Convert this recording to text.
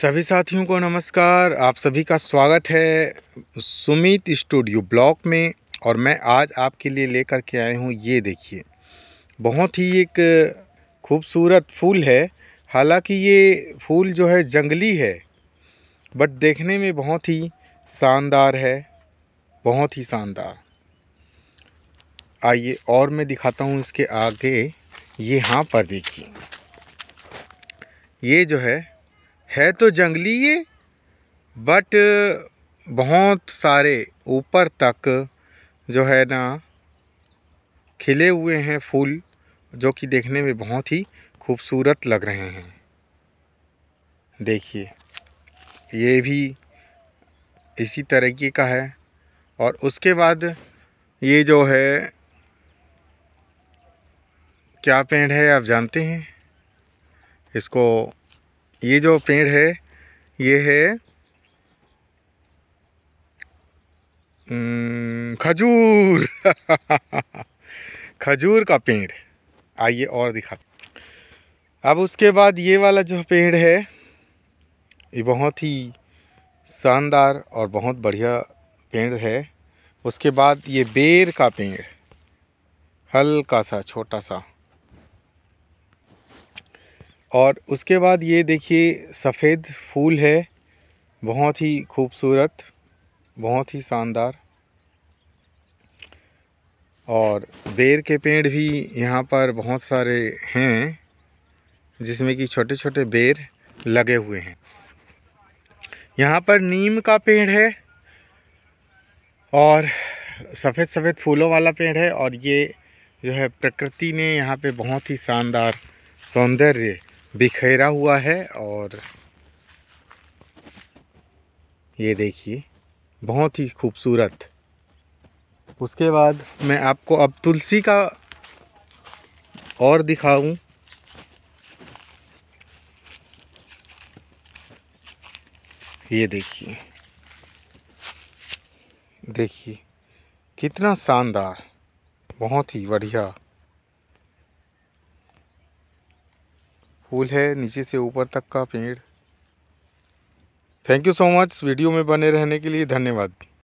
सभी साथियों को नमस्कार आप सभी का स्वागत है सुमित स्टूडियो ब्लॉक में और मैं आज आपके लिए लेकर के आए हूँ ये देखिए बहुत ही एक खूबसूरत फूल है हालांकि ये फूल जो है जंगली है बट देखने में बहुत ही शानदार है बहुत ही शानदार आइए और मैं दिखाता हूँ इसके आगे ये यहाँ पर देखिए ये जो है है तो जंगली ये बट बहुत सारे ऊपर तक जो है ना खिले हुए हैं फूल जो कि देखने में बहुत ही खूबसूरत लग रहे हैं देखिए ये भी इसी तरीके का है और उसके बाद ये जो है क्या पेड़ है आप जानते हैं इसको ये जो पेड़ है ये है हम्म, खजूर खजूर का पेड़ आइए और दिखा अब उसके बाद ये वाला जो पेड़ है ये बहुत ही शानदार और बहुत बढ़िया पेड़ है उसके बाद ये बेर का पेड़ हल्का सा छोटा सा और उसके बाद ये देखिए सफ़ेद फूल है बहुत ही खूबसूरत बहुत ही शानदार और बेर के पेड़ भी यहाँ पर बहुत सारे हैं जिसमें कि छोटे छोटे बेर लगे हुए हैं यहाँ पर नीम का पेड़ है और सफ़ेद सफ़ेद फूलों वाला पेड़ है और ये जो है प्रकृति ने यहाँ पे बहुत ही शानदार सौंदर्य बिखेरा हुआ है और ये देखिए बहुत ही खूबसूरत उसके बाद मैं आपको अब तुलसी का और दिखाऊं ये देखिए देखिए कितना शानदार बहुत ही बढ़िया फूल है नीचे से ऊपर तक का पेड़ thank you so much video में बने रहने के लिए धन्यवाद